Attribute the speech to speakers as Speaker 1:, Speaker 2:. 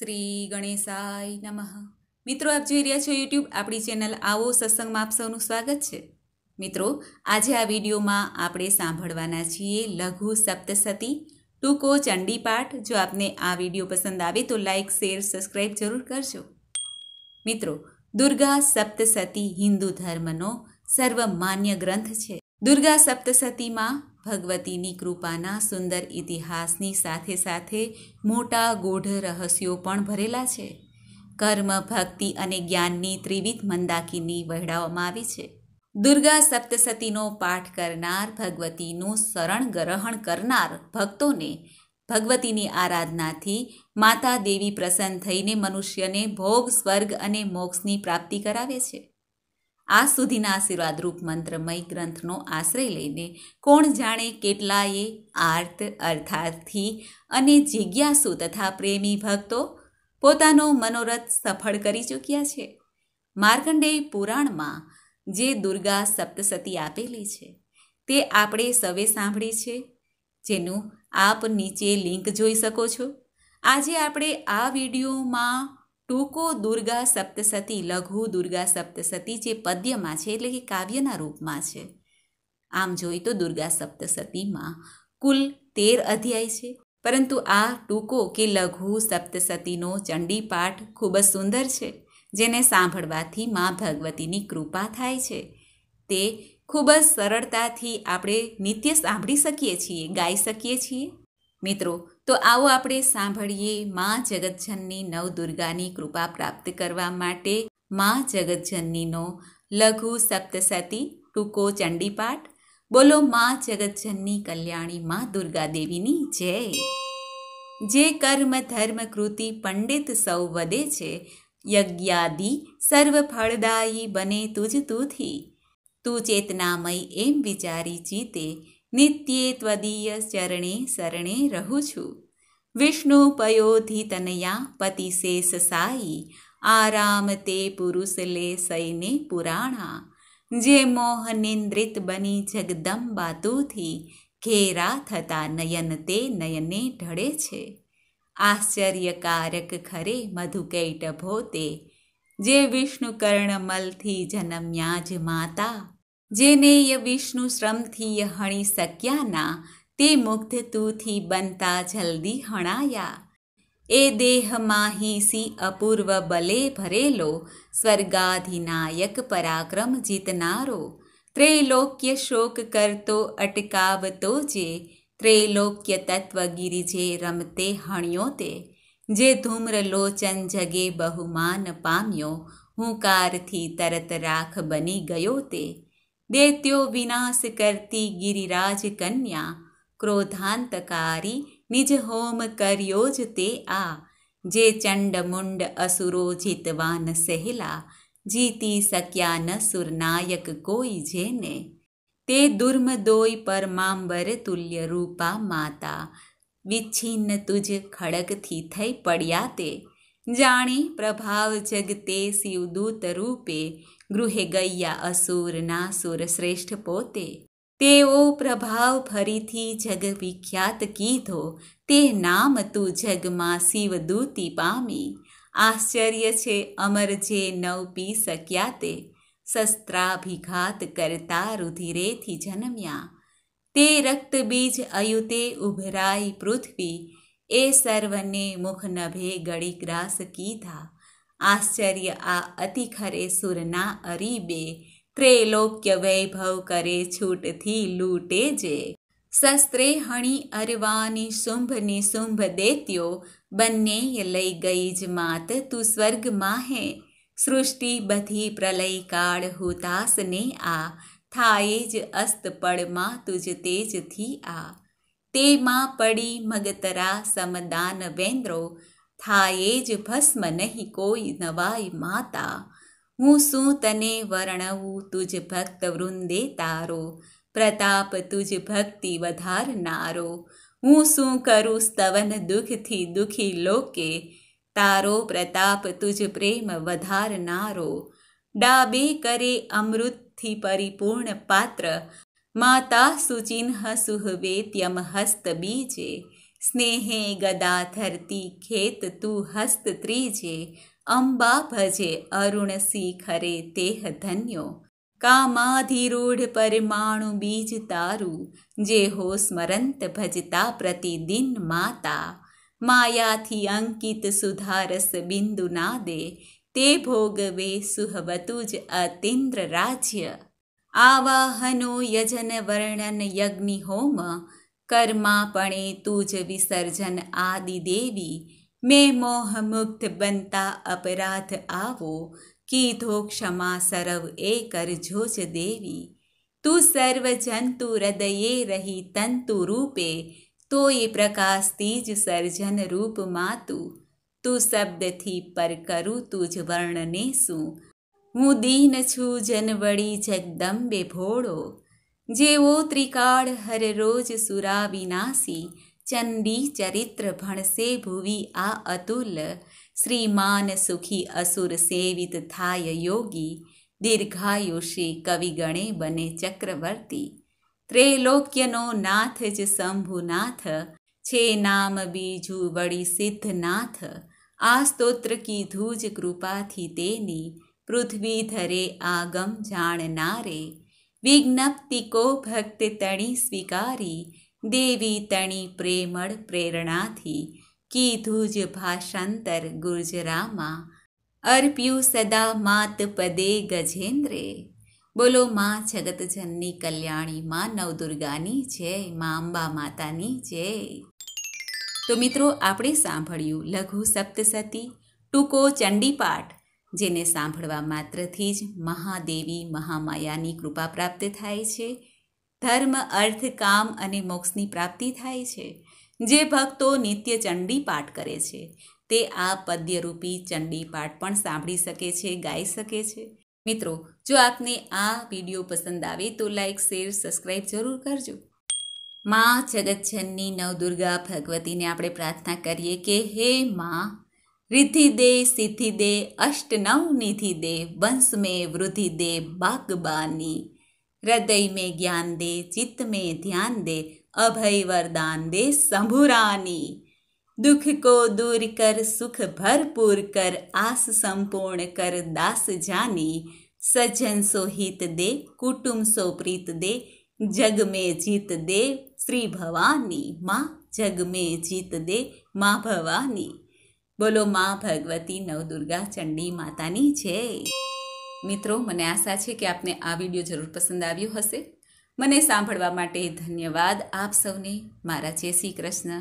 Speaker 1: શ્રી ગણેશાય નમઃ મિત્રો આપ જોઈ રહ્યા છો યુટ્યુબ આપણી ચેનલ આવો સત્સંગમાં આપ સૌનું સ્વાગત છે મિત્રો આજે આ વિડીયોમાં આપણે સાંભળવાના છીએ લઘુ સપ્તસતી ટૂંકો ચંડીપાઠ જો આપને આ વિડીયો પસંદ આવે તો લાઇક શેર સબસ્ક્રાઈબ જરૂર કરજો મિત્રો દુર્ગા સપ્તસતી હિન્દુ ધર્મનો સર્વમાન્ય ગ્રંથ છે દુર્ગા સપ્તસતીમાં ભગવતીની કૃપાના સુંદર ઇતિહાસની સાથે સાથે મોટા ગૂઢ રહસ્યો પણ ભરેલા છે કર્મ ભક્તિ અને જ્ઞાનની ત્રિવિધ મંદાકીની વહેડાવવામાં આવી છે દુર્ગા સપ્તસતીનો પાઠ કરનાર ભગવતીનું શરણ ગ્રહણ કરનાર ભક્તોને ભગવતીની આરાધનાથી માતા દેવી પ્રસન્ન થઈને મનુષ્યને ભોગ સ્વર્ગ અને મોક્ષની પ્રાપ્તિ કરાવે છે આ સુધીના આશીર્વાદરૂપ મંત્રમય ગ્રંથનો આશ્રય લઈને કોણ જાણે કેટલાએ આર્ત અર્થાર્થી અને જિજ્ઞાસુ તથા પ્રેમી ભક્તો પોતાનો મનોરથ સફળ કરી ચૂક્યા છે માર્કંડેય પુરાણમાં જે દુર્ગા સપ્તસતી આપેલી છે તે આપણે સવે સાંભળી છે જેનું આપ નીચે લિંક જોઈ શકો છો આજે આપણે આ વિડીયોમાં ટૂંકો દુર્ગા સપ્તસતી લઘુ દુર્ગા સપ્તસતી જે પદ્યમાં છે એટલે કે કાવ્યના રૂપમાં છે આમ જોઈ તો દુર્ગા સપ્તસતીમાં કુલ તેર અધ્યાય છે પરંતુ આ ટૂંકો કે લઘુ સપ્તસતીનો ચંડી પાઠ ખૂબ જ સુંદર છે જેને સાંભળવાથી મા ભગવતીની કૃપા થાય છે તે ખૂબ જ સરળતાથી આપણે નિત્ય સાંભળી શકીએ છીએ ગાઈ શકીએ છીએ મિત્રો તો આવો આપણે સાંભળીએ મા જગતજનની નવદુર્ગાની કૃપા પ્રાપ્ત કરવા માટે મા જગતજનનીનો લઘુ સપ્તસતી ટૂંકો ચંડીપાઠ બોલો મા જગતજનની કલ્યાણી મા દુર્ગા દેવીની જય જે કર્મ ધર્મ કૃતિ પંડિત સૌ વધે છે યજ્ઞાદિ સર્વ ફળદાયી બને તુજ તુથી તું ચેતનામય એમ વિચારી જીતે નિત્યે ત્વદીય ચરણે શરણે રહું છું વિષ્ણુપયોધિતનયા પતિશેષ સાઈ આરામ તે પુરુષ લે સૈને પુરાણા જે મોહનિંદ્રિત બની જગદંબા તુથી ઘેરા થતા નયન તે નયને ઢળે છે આશ્ચર્યકારક ખરે મધુકૈટ ભોતે જે વિષ્ણુ કર્ણમલથી જનમ્યા જ માતા જેને ય વિષ્ણુ શ્રમથી હણી શક્યાના તે મુગ્ધ તુથી બનતા જલ્દી હણાયા એ દેહ માહીસી અપૂર્વ બલે ભરેલો સ્વર્ગાધિનાયક પરાક્રમ જીતનારો ત્રૈલોક્ય શોક કરતો અટકાવતો જે ત્રૈલોક્ય તત્વગીરી ગિરિજે રમતે હણ્યો તે જે ધૂમ્રલોચન જગે બહુમાન પામ્યો હુંકારથી તરત રાખ બની ગયો તે દેત્યો વિનાશ કરતી ગિરિરાજ કન્યા ક્રોધાંતકારી નિજ હોમ કર્યો જ તે આ જે ચંડમુંડ અસુરો જીતવાન સહેલા જીતી શક્યા ન સુરનાયક કોઈ જેને તે દુર્મદોય પરમાંબર તુલ્ય રૂપા માતા વિચ્છિન્ન તુજ ખડગથી થઈ પડ્યા તે જાણે પ્રભાવ જગતે શિવદૂત રૂપે ગૃહે ગૈયા અસુરના સુર શ્રેષ્ઠ પોતે તેવો પ્રભાવ ફરીથી જગવિખ્યાત કીધો તે નામ તું જગમાં શિવદૂતી પામી આશ્ચર્ય છે અમર જે નવ પી શક્યા તે શસ્ત્રાભિઘાત કરતા રુધિરેથી જન્મ્યા તે રક્તબીજ અયુતે ઉભરાઈ પૃથ્વી એ સર્વને મુખનભે ગળી ગ્રાસ કીધા આશ્ચર્ય આ અતિખરે સુરના અરીબે ત્રેલોક્ય વૈભવ કરે છૂટથી લૂટે જે શસ્ત્રે હણી અરવાની શુંભ નિશુંભ દેત્યો બંને લઈ ગઈ જ માત તું સ્વર્ગમાં હે સૃષ્ટિ બધી પ્રલય કાળ હુતાસને આ થાય જ અસ્ત પડમાં તુજ તેજથી આ તેમાં પડી મગતરા સમદાન વેન્દ્રો થાય જ ભસ્મ નહીં કોઈ નવાય માતા હું શું તને વર્ણવું તુજ ભક્ત વૃંદે તારો પ્રતાપ તુજ ભક્તિ વધારનારો હું શું કરું સ્તવન દુઃખથી દુઃખી લોકે તારો પ્રતાપ તુજ પ્રેમ વધારનારો ડાબે કરે અમૃતથી પરિપૂર્ણ પાત્ર માતા સુચિહ્ન સુહવે વેત્યમ હસ્ત બીજે સ્નેહે ગદા ધરતી ખેત તું હસ્ત ત્રીજે અંબા ભજે અરુણ શિખરે તેહ ધન્યો કામાધિરૂઢ પરમાણુ બીજ તારું જે હો સ્મરંત ભજતા પ્રતિદિન માતા માયાથી અંકિત સુધારસ બિંદુ ના દે તે ભોગવે સુહવતું જ અતિન્દ્ર રાજ્ય આવાહનો યજન વર્ણન યજ્ઞિ હોમ કર્માપણે તુજ વિસર્જન આદિ દેવી મેં મોહમુક્ત બનતા અપરાધ આવો કીધો ક્ષમા સરવ એ કરજો જ દેવી તું સર્વ જંતુ હૃદયે રહી તંતુ રૂપે તો એ પ્રકાશતી જ સર્જન રૂપ માતું તું શબ્દથી પર કરું તું જ વર્ણને શું હું દીન છું વળી જગદંબે ભોળો જેવો ત્રિકાળ હર રોજ સુરા વિનાશી ચંડી ચરિત્ર ભણશે ભુવિ આ અતુલ શ્રીમાન સુખી અસુર સેવિત થાય યોગી દીર્ઘાયુષી કવિગણે બને ચક્રવર્તી ત્રૈલોક્યનો નાથ જ શંભુનાથ છે નામ બીજું વળી સિદ્ધનાથ આ સ્તોત્ર કી જ કૃપાથી તેની પૃથ્વી ધરે આગમ જાણનારે વિજ્ઞપ્તિકો ભક્ત તણી સ્વીકારી દેવી તણી પ્રેમળ પ્રેરણાથી કીધું જ ભાષાંતર ગુર્જરામાં અર્પ્યું સદા માત પદે ગજેન્દ્રે બોલો માં જગતજનની કલ્યાણી માં નવદુર્ગાની જય મા અંબા માતાની જય તો મિત્રો આપણે સાંભળ્યું લઘુ સપ્તસતી ટૂંકો ચંડીપાઠ જેને સાંભળવા માત્રથી જ મહાદેવી મહામાયાની કૃપા પ્રાપ્ત થાય છે ધર્મ અર્થ કામ અને મોક્ષની પ્રાપ્તિ થાય છે જે ભક્તો નિત્ય ચંડી પાઠ કરે છે તે આ પદ્યરૂપી ચંડી પાઠ પણ સાંભળી શકે છે ગાઈ શકે છે મિત્રો જો આપને આ વિડીયો પસંદ આવે તો લાઈક શેર સબસ્ક્રાઈબ જરૂર કરજો માં જગતજનની નવદુર્ગા ભગવતીને આપણે પ્રાર્થના કરીએ કે હે માં રિદ્ધિ દે સિદ્ધિ દે અષ્ટ નવ નિધિ દે વંશ મેં વૃદ્ધિ દે બાગબાની हृदय में ज्ञान दे चित्त में ध्यान दे अभय वरदान दे शंभुरानी दुख को दूर कर सुख भरपूर कर आस संपूर्ण कर दास जानी सज्जन सो हित दे कुटुंब सो प्रीत दे जग में जीत दे श्री भवानी माँ जग में जीत दे माँ ભવાની બોલો મા ભગવતી નવદુર્ગા ચંડી માતાની જય મિત્રો મને આશા છે કે આપને આ વિડીયો જરૂર પસંદ આવ્યો હશે મને સાંભળવા માટે ધન્યવાદ આપ સૌને મારા જય શ્રી કૃષ્ણ